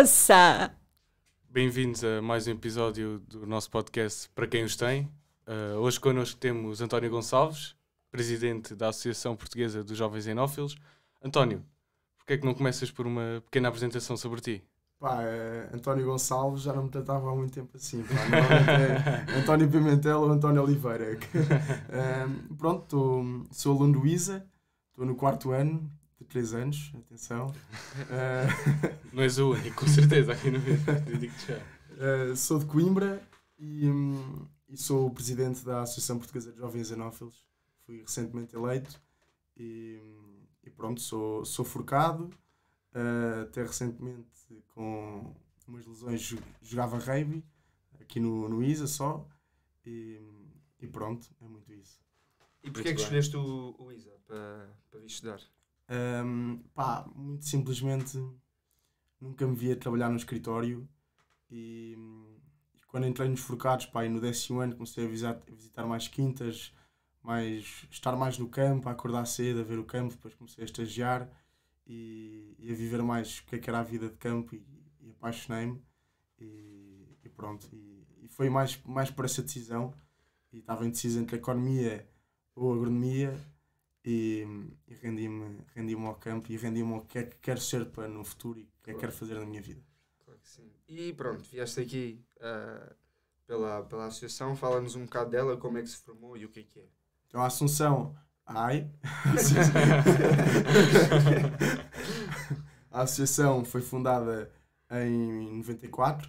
moça! Bem-vindos a mais um episódio do nosso podcast Para Quem Os Tem. Uh, hoje connosco temos António Gonçalves, presidente da Associação Portuguesa dos Jovens Enófilos. António, porquê é que não começas por uma pequena apresentação sobre ti? Pá, uh, António Gonçalves já não me tratava há muito tempo assim. Pá, é António Pimentel ou António Oliveira. uh, pronto, tô, sou aluno do ISA, estou no quarto ano, de 3 anos, atenção. uh... Não és o único, com certeza, aqui no meu Uh, eh, sou de Coimbra e, um, e, sou o presidente da Associação Portuguesa de Jovens Anófilos. Fui recentemente eleito e, hum, e pronto, sou, sou forcado. Uh, até recentemente, com umas lesões, jogava rugby aqui no, no ISA só. E, hum, e pronto, é muito isso. E porquê é que escolheste o, o ISA para, para vir estudar? Um, pá, muito simplesmente nunca me via trabalhar no escritório e, e quando entrei nos forcados, pá, no décimo ano comecei a visitar, a visitar mais quintas, mais, estar mais no campo, a acordar cedo, a ver o campo, depois comecei a estagiar e, e a viver mais o que, é que era a vida de campo e, e apaixonei-me e, e, pronto, e, foi mais, mais por essa decisão e estava indeciso entre economia ou agronomia e, e rendi-me rendi ao campo e rendi-me ao que é que quero ser para no futuro e o que é que quero fazer na minha vida. Claro que sim. E pronto, vieste aqui uh, pela, pela associação, fala-nos um bocado dela, como é que se formou e o que é que é. Então, a Assunção AI. a associação foi fundada em 94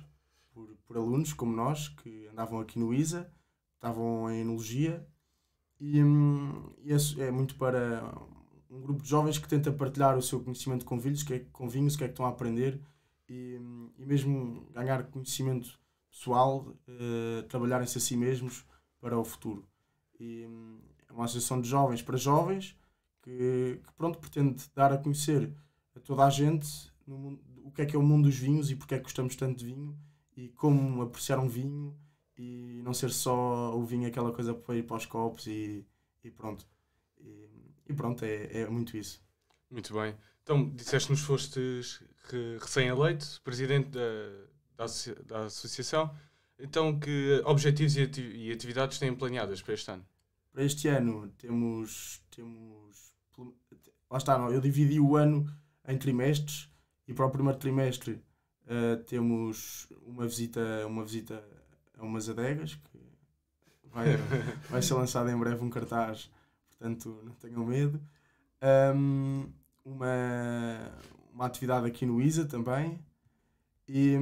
por, por alunos como nós que andavam aqui no ISA, estavam em enologia e, isso hum, é muito para um grupo de jovens que tenta partilhar o seu conhecimento com vinhos, que é, com vinhos, o que é que estão a aprender e, hum, e mesmo ganhar conhecimento pessoal, uh, trabalharem-se a si mesmos para o futuro. E, hum, é uma associação de jovens para jovens que, que, pronto, pretende dar a conhecer a toda a gente mundo, o que é que é o mundo dos vinhos e porque é que gostamos tanto de vinho e como apreciar um vinho e não ser só o vinho aquela coisa para ir para os copos e, e pronto. E, e pronto, é, é muito isso. Muito bem. Então, disseste-nos fostes recém-eleito, presidente da, da, da, associação. Então, que objetivos e atividades têm planeadas para este ano? Para este ano, temos. temos lá está, não, eu dividi o ano em trimestres e para o primeiro trimestre uh, temos uma visita, uma visita a é umas adegas que vai, vai ser lançado em breve um cartaz, portanto não tenham medo. Um, uma, uma atividade aqui no ISA também. E,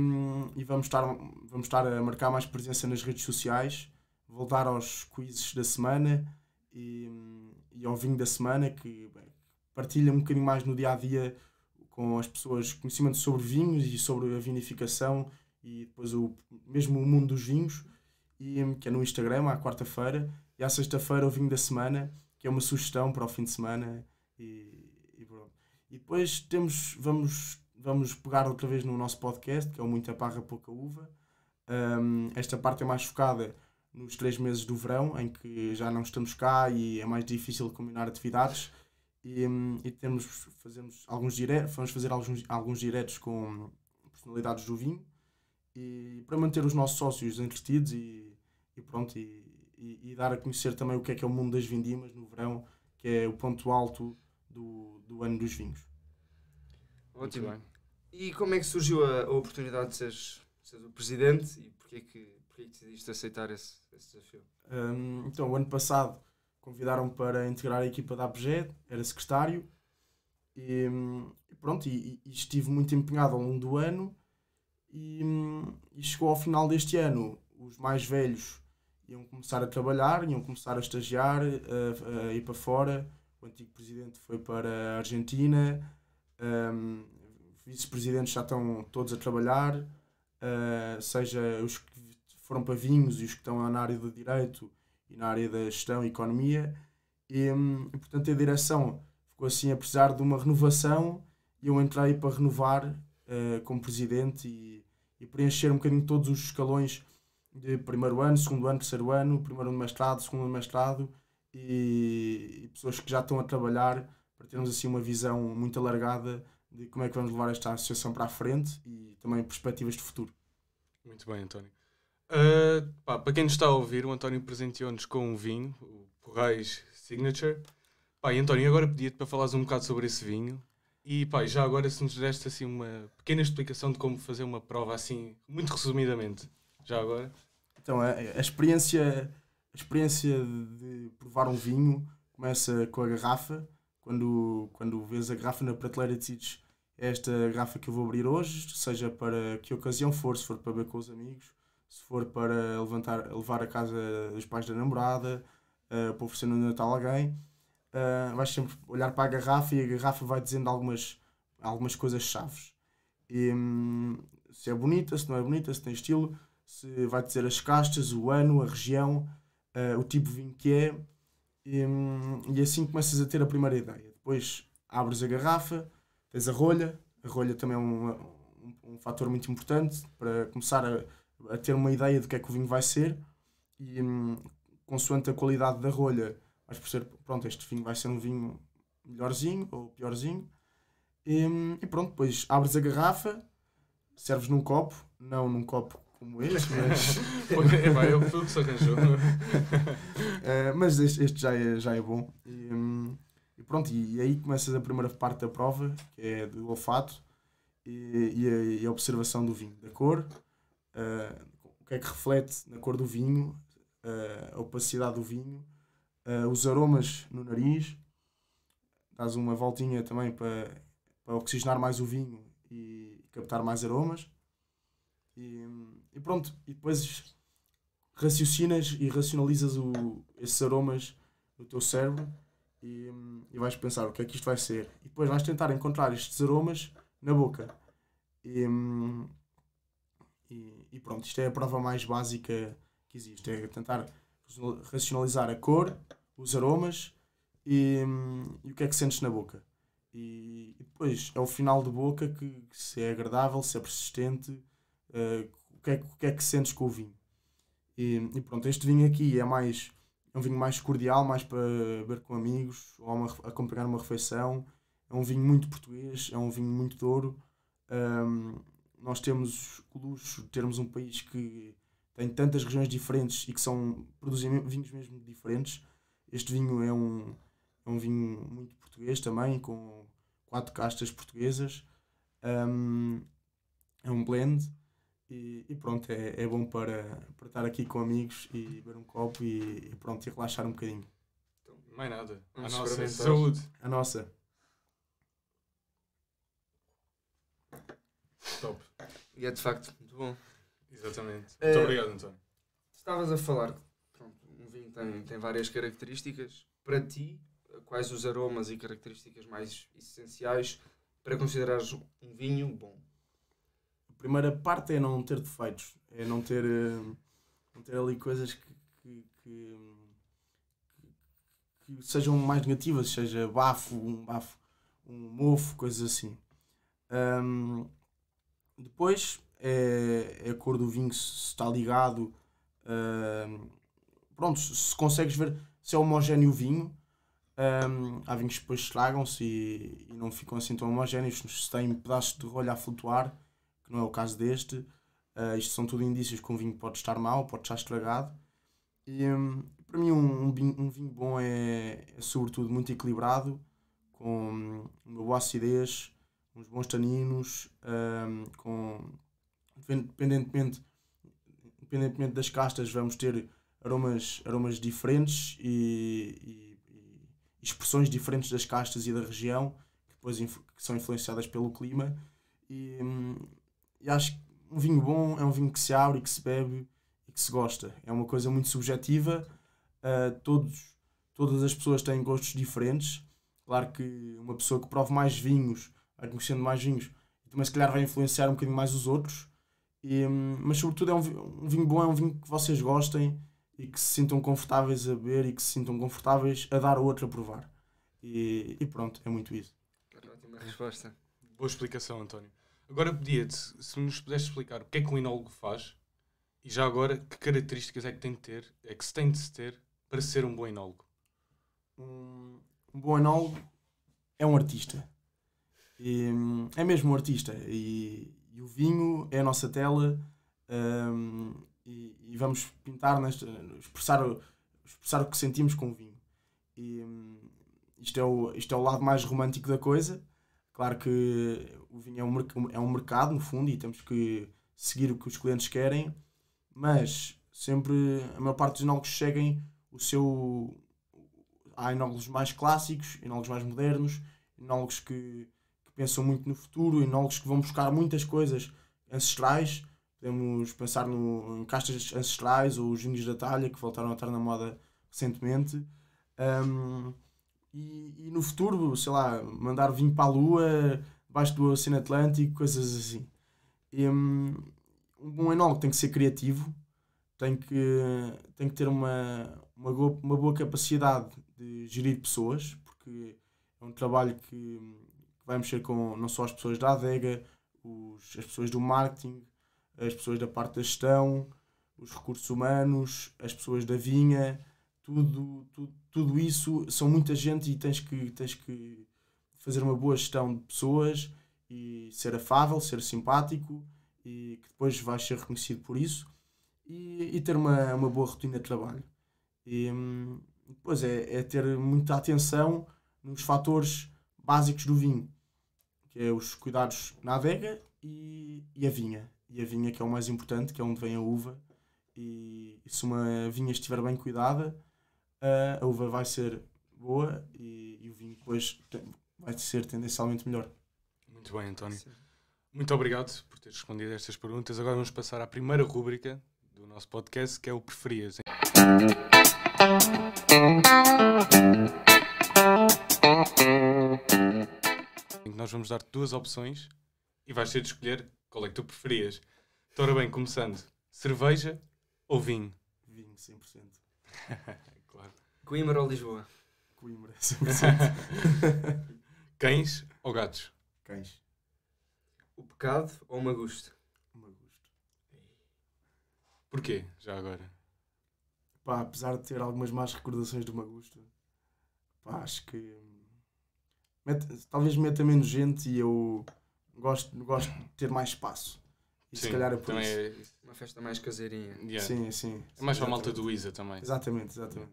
e, vamos, estar, vamos estar a marcar mais presença nas redes sociais, voltar aos quizzes da semana e, e ao vinho da semana, que bem, partilha um bocadinho mais no dia a dia com as pessoas conhecimento sobre vinhos e sobre a vinificação e depois o, mesmo o mundo dos vinhos, e, que é no Instagram, à quarta-feira, e à sexta-feira o vinho da semana, que é uma sugestão para o fim de semana. E, e, pronto. e depois temos, vamos, vamos pegar outra vez no nosso podcast, que é o Muita Parra Pouca Uva. Um, esta parte é mais focada nos três meses do verão, em que já não estamos cá e é mais difícil combinar atividades. E, e temos, fazemos alguns diretos, vamos fazer alguns, alguns diretos com personalidades do vinho e para manter os nossos sócios entretidos e, e pronto, e, e, e, dar a conhecer também o que é que é o mundo das vindimas no verão, que é o ponto alto do, do ano dos vinhos. Ótimo. E como é que surgiu a, a oportunidade de seres, seres o presidente e porquê é que, porquê é que decidiste aceitar esse, esse desafio? Um, então, o ano passado convidaram-me para integrar a equipa da APGED, era secretário e, hum, pronto, e, e estive muito empenhado ao longo do ano e, e chegou ao final deste ano, os mais velhos iam começar a trabalhar, iam começar a estagiar, a, a ir para fora. O antigo presidente foi para a Argentina, um, vice-presidentes já estão todos a trabalhar, uh, seja os que foram para vinhos e os que estão na área do direito e na área da gestão e economia. E, um, e, portanto, a direção ficou assim a precisar de uma renovação e eu entrei para renovar uh, como presidente e e preencher um bocadinho todos os escalões de primeiro ano, segundo ano, terceiro ano, primeiro ano de mestrado, segundo ano de mestrado e, e pessoas que já estão a trabalhar para termos assim uma visão muito alargada de como é que vamos levar esta associação para a frente e também perspectivas de futuro. Muito bem, António. Uh, pá, para quem nos está a ouvir, o António presenteou-nos com um vinho, o Porrais Signature. Pá, e António, agora pedia-te para falares um bocado sobre esse vinho, e pá, já agora se nos deste assim uma pequena explicação de como fazer uma prova assim, muito resumidamente, já agora. Então, a, é, é, a experiência, a experiência de provar um vinho começa com a garrafa. Quando, quando vês a garrafa na prateleira é esta garrafa que eu vou abrir hoje, seja para que ocasião for, se for para beber com os amigos, se for para levantar, levar a casa dos pais da namorada, uh, para oferecer no Natal a alguém, uh, vais sempre olhar para a garrafa e a garrafa vai dizendo algumas, algumas coisas chaves. E, hum, se é bonita, se não é bonita, se tem estilo, se vai dizer as castas, o ano, a região, uh, o tipo de vinho que é. E, hum, e assim começas a ter a primeira ideia. Depois abres a garrafa, tens a rolha. A rolha também é um, um, um fator muito importante para começar a, a, ter uma ideia do que é que o vinho vai ser. E hum, consoante a qualidade da rolha, mas por ser, pronto, este vinho vai ser um vinho melhorzinho ou piorzinho. E, e pronto, depois abres a garrafa, serves num copo, não num copo como este, mas. é, vai, eu fui o que se arranjou. uh, mas este, este, já, é, já é bom. E, e pronto, e, e, aí começas a primeira parte da prova, que é do olfato e, a, e a, observação do vinho, da cor, uh, o que é que reflete na cor do vinho, uh, a opacidade do vinho uh, os aromas no nariz, dás uma voltinha também para, para oxigenar mais o vinho e captar mais aromas. E, e pronto, e depois raciocinas e racionalizas o, esses aromas no teu cérebro e, e vais pensar o que é que isto vai ser. E depois vais tentar encontrar estes aromas na boca. E, e, e, pronto, isto é a prova mais básica que existe, é tentar racionalizar a cor, os aromas e, e o que é que sentes na boca. E, e, depois é o final de boca que, que se é agradável, se é persistente, uh, o, que é, o que é que sentes com o vinho. E, e, pronto, este vinho aqui é mais é um vinho mais cordial, mais para beber com amigos ou uma, acompanhar uma refeição. É um vinho muito português, é um vinho muito douro. Um, nós temos o luxo de termos um país que tem tantas regiões diferentes e que são produzem vinhos mesmo diferentes. Este vinho é um, é um vinho muito português também, com quatro castas portuguesas. Um, é um blend e, e pronto, é, é bom para, para estar aqui com amigos e beber um copo e, e pronto, e relaxar um bocadinho. Então, mais nada. A nossa saúde. A nossa. Top. E é de facto muito bom. Exatamente. É. Muito obrigado, António. Estavas a falar que pronto, um vinho tem, tem várias características. Para ti, quais os aromas e características mais essenciais para considerares um vinho bom? A primeira parte é não ter defeitos, é não ter, eh, não ter ali coisas que, que, que, que sejam mais negativas, seja bafo, um bafo, um mofo, coisas assim. Um, depois é, é, a cor do vinho, se está ligado. Uh, pronto, se consegues ver se é homogéneo o vinho. Um, há vinhos que depois estragam-se e, e, não ficam assim tão homogéneos, se têm pedaços de rolha a flutuar, que não é o caso deste. Uh, isto são tudo indícios que um vinho pode estar mal, pode estar estragado. E um, para mim, um, um, vinho, um vinho bom é, é, sobretudo muito equilibrado, com uma boa acidez, uns bons taninos, com independentemente, independentemente das castas, vamos ter aromas, aromas diferentes e, e, e expressões diferentes das castas e da região, que depois que são influenciadas pelo clima. E, hum, e acho que um vinho bom é um vinho que se abre que se bebe e que se gosta. É uma coisa muito subjetiva. Uh, todos, todas as pessoas têm gostos diferentes. Claro que uma pessoa que prove mais vinhos, vai conhecendo mais vinhos, também se calhar vai influenciar um bocadinho mais os outros. E, mas sobretudo é um, um, vinho bom, é um vinho que vocês gostem e que se sintam confortáveis a beber e que se sintam confortáveis a dar ao outro a provar. E, e pronto, é muito isso. Ótima resposta. Boa explicação, António. Agora pedia-te, se nos pudeste explicar o que é que um enólogo faz e já agora que características é que tem de ter, é que se tem de se ter para ser um bom enólogo? Um, um bom enólogo é um artista. E, hum, é mesmo um artista. E, e o vinho é a nossa tela um, e, e, vamos pintar, nesta, expressar, o, expressar o que sentimos com o vinho. E, hum, isto, é o, isto é o lado mais romântico da coisa. Claro que o vinho é um, é um mercado, no fundo, e temos que seguir o que os clientes querem, mas sempre a maior parte dos enólogos seguem o seu. Há enólogos mais clássicos, enólogos mais modernos, enólogos que pensam muito no futuro, enólogos que vão buscar muitas coisas ancestrais. Podemos pensar no, em castas ancestrais ou os vinhos da talha que voltaram a estar na moda recentemente. Um, e, e, no futuro, sei lá, mandar vinho para a lua, debaixo do Oceano Atlântico, coisas assim. Um, um bom enólogo tem que ser criativo, tem que, tem que ter uma, uma, uma boa capacidade de gerir pessoas, porque é um trabalho que hum, vai mexer com não só as pessoas da adega, os, as pessoas do marketing, as pessoas da parte da gestão, os recursos humanos, as pessoas da vinha, tudo, tudo, tudo isso são muita gente e tens que, tens que fazer uma boa gestão de pessoas e ser afável, ser simpático e que depois vais ser reconhecido por isso e, e ter uma, uma boa rotina de trabalho. E depois hum, é, é ter muita atenção nos fatores básicos do vinho, que é os cuidados na adega e, e a vinha. E a vinha que é o mais importante, que é onde vem a uva. E, se uma vinha estiver bem cuidada, a, a uva vai ser boa e, e o vinho depois tem, vai ser tendencialmente melhor. Muito bem, António. Muito obrigado por teres respondido a estas perguntas. Agora vamos passar à primeira rúbrica do nosso podcast, que é o Preferias. nós vamos dar duas opções e vais ter de escolher qual é que tu preferias. Então, ora bem, começando: cerveja ou vinho? Vinho, 100%. claro. Coimbra ou Lisboa? Coimbra, 100%. Cães ou gatos? Cães. O pecado ou o magusto? O magusto. Porquê, já agora? Pá, apesar de ter algumas más recordações do magusto, pá, acho que hum, talvez meta menos gente e eu gosto, gosto de ter mais espaço. E sim, se calhar é por isso. É... Uma festa mais caseirinha. Yeah. Sim, sim. É mais para a malta do Isa também. Exatamente, exatamente.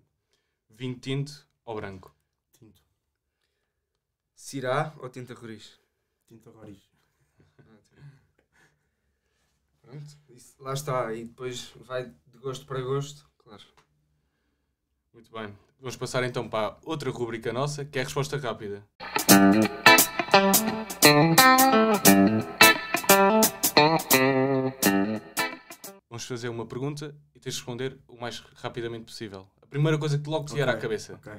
Vinho tinto ou branco? Tinto. Cirá ou tinta roriz? Tinta roriz. Pronto, isso, lá está. E depois vai de gosto para gosto, claro. Muito bem. Vamos passar então para outra rubrica nossa, que é a resposta rápida. Vamos fazer uma pergunta e tens de responder o mais rapidamente possível. A primeira coisa que logo te vier okay, à cabeça. Ok.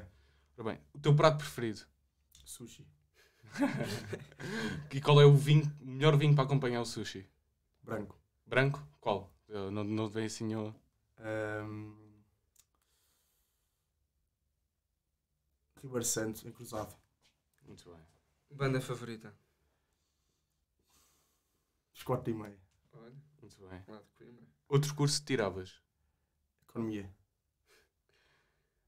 bem, o teu prato preferido? Sushi. e qual é o vinho, melhor vinho para acompanhar o sushi? Branco. Branco? Qual? Eu não, não vem assim eu... Um... Ribeiro Santo, encruzado. Muito bem. Banda favorita? Os e meia Olha. Muito bem. Lá de Coimbra. Outro curso que tiravas? Economia.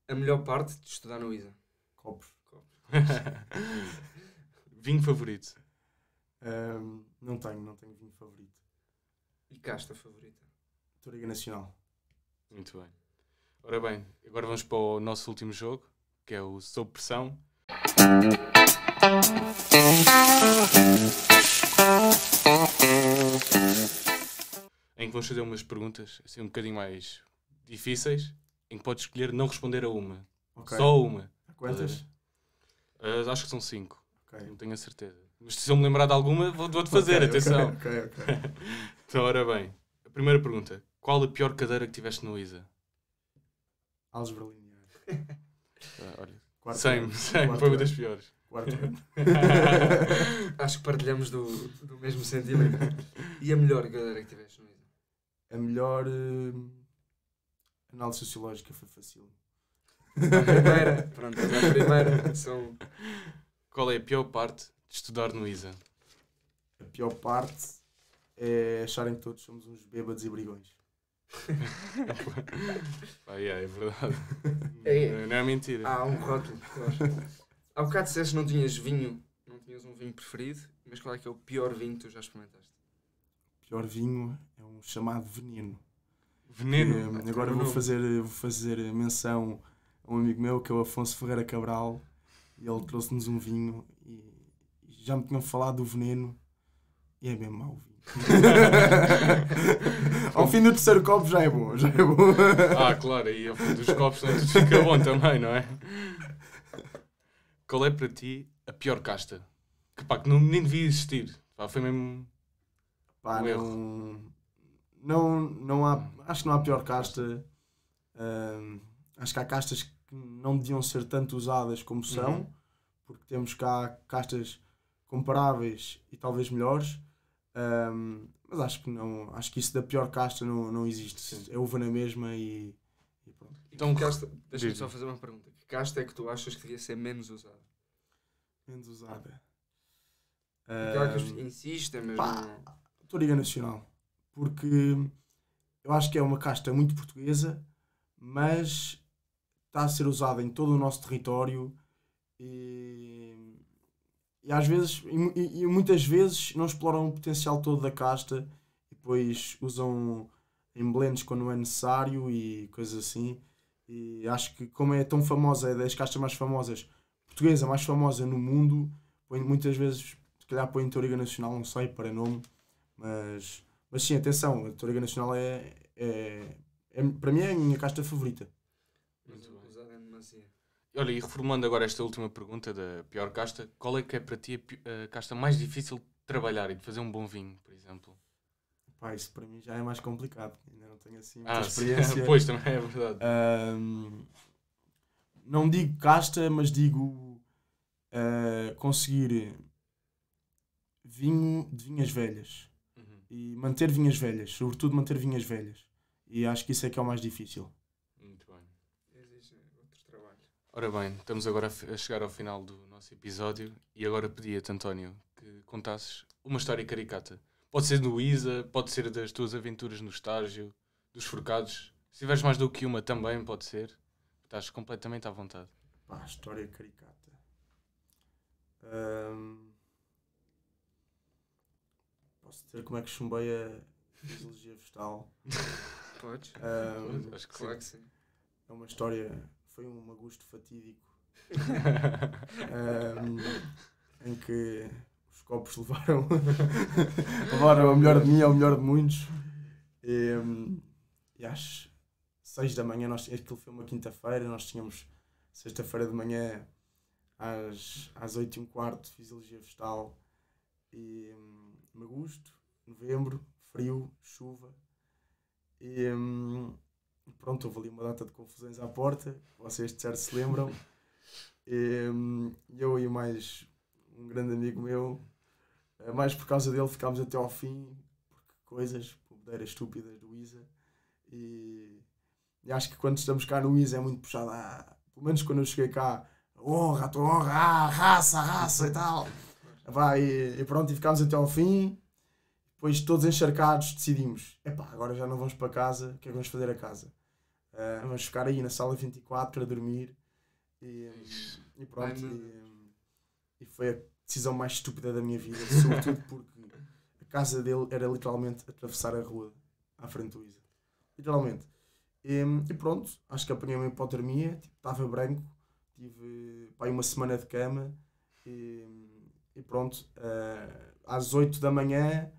A melhor parte de estudar no ISA? Copos. Copos. vinho favorito? Um, não tenho, não tenho vinho favorito. E casta favorita? Toriga Nacional. Muito bem. Ora bem, agora vamos para o nosso último jogo, que é o Sob Pressão. Em que vamos fazer umas perguntas assim um bocadinho mais difíceis, em que podes escolher não responder a uma. Okay. Só uma. Quantas? Uh, acho que são cinco. Okay. Não tenho a certeza. Mas se eu me lembrar de alguma, vou-te fazer, okay, atenção. Ok, ok. então, ora bem. A primeira pergunta. Qual a pior cadeira que tiveste no ISA? Álgebra linear. Ah, olha, Quarto sem, foi uma das piores. Quarto Acho que partilhamos do, do mesmo sentimento. E a melhor galera que tiveste no ISA? A melhor. Uh, análise sociológica foi fácil. A primeira, pronto, a primeira. São... Qual é a pior parte de estudar no ISA? A pior parte é acharem que todos somos uns bêbados e brigões ah, yeah, é verdade. É, não é mentira. Há um rótulo por trás. Há bocado disseste que não tinhas vinho, não tinhas um vinho preferido, mas qual é que é o pior vinho que tu já experimentaste? O pior vinho é um chamado veneno. Veneno? Hum, agora vou fazer, vou fazer menção a um amigo meu que é o Afonso Ferreira Cabral e ele trouxe-nos um vinho e já me tinham falado do veneno e é bem mau o vinho. Ao fim do terceiro copo já é bom, já é bom. ah, claro, e ao fim dos copos antes fica bom também, não é? Qual é para ti a pior casta? Que pá, que não, nem devia existir. Pá, foi mesmo. Pá, um não, erro. não. Não há. Acho que não há pior casta. acho que há castas que não deviam ser tanto usadas como são, uhum. porque temos cá castas comparáveis e talvez melhores um, mas acho que não acho que isso da pior casta não, não existe. Sim. É uva na mesma e, e pronto. Então, casta, deixa-me só fazer uma pergunta. Que casta é que tu achas que devia ser menos usada? Menos usada. Um, insista é mesmo. a Liga Nacional. Porque eu acho que é uma casta muito portuguesa, mas está a ser usada em todo o nosso território e e às vezes, e, e muitas vezes, não exploram o potencial todo da casta e depois usam em blends quando é necessário e coisas assim. E acho que, como é tão famosa, é das castas mais famosas, portuguesa mais famosa no mundo, põe, muitas vezes, se calhar, põe Toriga Nacional, não sei para nome, mas, mas sim, atenção, a Toriga Nacional é, é, é, para mim é a minha casta favorita. Muito Olha, e reformulando agora esta última pergunta da pior casta, qual é que é para ti a casta mais difícil de trabalhar e de fazer um bom vinho, por exemplo? Pá, isso para mim já é mais complicado. Ainda não tenho assim muita ah, experiência. pois, também é verdade. Um, não digo casta, mas digo uh, conseguir vinho de vinhas velhas. Uhum. E manter vinhas velhas, sobretudo manter vinhas velhas. E acho que isso é que é o mais difícil. Ora bem, estamos agora a chegar ao final do nosso episódio e agora pedia-te, António, que contasses uma história caricata. Pode ser do Isa, pode ser das tuas aventuras no estágio, dos forcados. Se tiveres mais do que uma também, pode ser. Estás completamente à vontade. Pá, história caricata. Hum... Posso dizer como é que chumbei a fisiologia vegetal? Podes? Acho que claro que sim. É uma história foi um agosto fatídico um, em que os copos levaram, agora ao melhor de mim, ao melhor de muitos. E, e às seis da manhã, nós, aquilo foi uma quinta-feira, nós tínhamos sexta-feira de manhã às, às oito e um quarto, fisiologia vegetal e um, agosto, novembro, frio, chuva. E, um, pronto, houve ali uma data de confusões à porta, vocês de certo se lembram. E, ehm, eu e mais um grande amigo meu, eh, mais por causa dele ficámos até ao fim, porque coisas, bobeiras estúpidas do Isa. E, e, acho que quando estamos cá no Isa é muito puxado. Ah, pelo menos quando eu cheguei cá, honra, tua honra, ah, raça, raça e tal. Vai, e pronto, e ficámos até ao fim depois todos encharcados decidimos, epá, agora já não vamos para casa, o que é que vamos fazer a casa? Uh, vamos ficar aí na sala 24 a dormir e, e pronto. E, e, foi a decisão mais estúpida da minha vida, sobretudo porque a casa dele era literalmente atravessar a rua à frente do Isa. Literalmente. E, e, pronto, acho que apanhei uma hipotermia, tipo, estava tipo, branco, tive pá, uma semana de cama e, pronto, uh, às 8 da manhã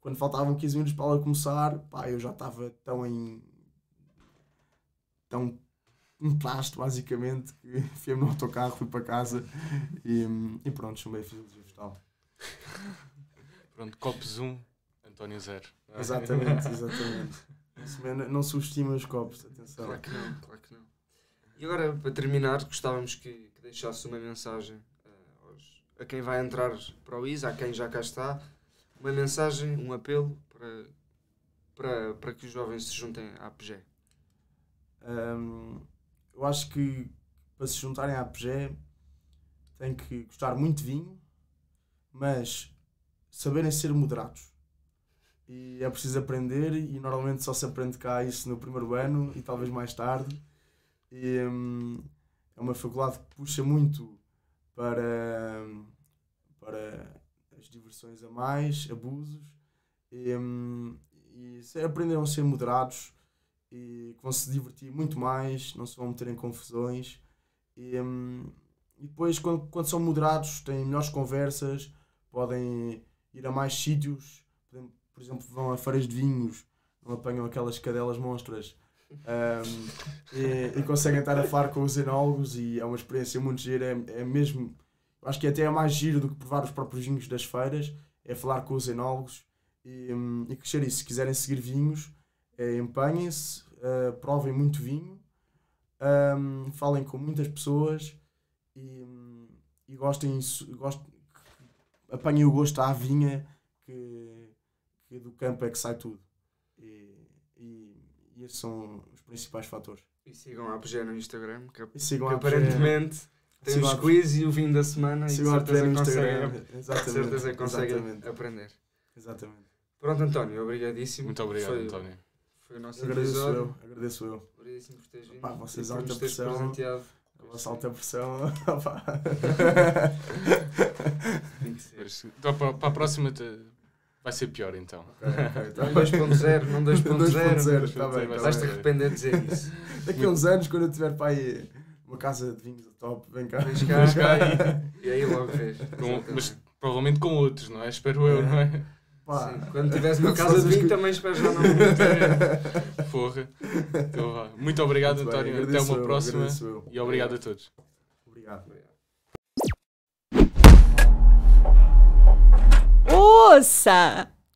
quando faltavam 15 minutos para ela começar, pá, eu já estava tão em. tão um pasto, basicamente, que enfiei me no autocarro, fui para casa e, e pronto, chumbei a fisiologia vegetal. Pronto, copos 1, um, António 0. Exatamente, exatamente. Não, não subestima os copos, atenção. Claro que não, claro que não. E agora, para terminar, gostávamos que, que deixasse uma mensagem uh, aos, a quem vai entrar para o ISA, a quem já cá está, uma mensagem, um apelo para, para, para que os jovens se juntem à PGE? Um, eu acho que para se juntarem à PGE tem que gostar muito de vinho, mas saberem ser moderados. E é preciso aprender, e normalmente só se aprende cá isso no primeiro ano e talvez mais tarde. E, um, é uma faculdade que puxa muito para, para as diversões a mais, abusos, e, hum, e aprenderam a ser moderados e vão se divertir muito mais, não se vão meter em confusões. E, hum, e depois, quando, quando são moderados, têm melhores conversas, podem ir a mais sítios, por exemplo, vão a feiras de vinhos, não apanham aquelas cadelas monstras. Um, e, e, conseguem estar a falar com os enólogos e é uma experiência muito gira, é, é mesmo acho que até é mais giro do que provar os próprios vinhos das feiras, é falar com os enólogos e, um, e crescer isso. Se quiserem seguir vinhos, é, empenhem-se, uh, provem muito vinho, um, falem com muitas pessoas e, hum, e gostem, gostem, apanhem o gosto à vinha que, que, do campo é que sai tudo. E, e, e esses são os principais fatores. E sigam a APG no Instagram, que, e sigam que aparentemente temos Sigo quiz e o vinho da semana Sigo e de certeza é conseguem, de certeza conseguem Exatamente. aprender. Exatamente. Pronto, António, obrigadíssimo. Muito obrigado, foi, António. Foi o nosso agradeço episódio. Eu, agradeço eu. Obrigadíssimo por teres vindo. Pá, vocês alta pressão. Presenteado. A vossa alta pressão. Tem que ser. Então, para, para a próxima te... vai ser pior então. Okay, okay, então. tá. 2.0, não 2.0. está bem. Tá vais-te tá arrepender de dizer isso. Daqui a uns anos, quando eu tiver para aí uma casa de vinhos top, vem cá. Vem cá, e, e, aí logo fez. Com, mas provavelmente com outros, não é? Espero eu, é. não é? Pá, Sim, quando tivesse uma casa de vinho que... também espero já não é. Porra. Então, vá. Muito obrigado, Muito António. Até uma eu, próxima. E obrigado a todos. Obrigado. obrigado. Ouça!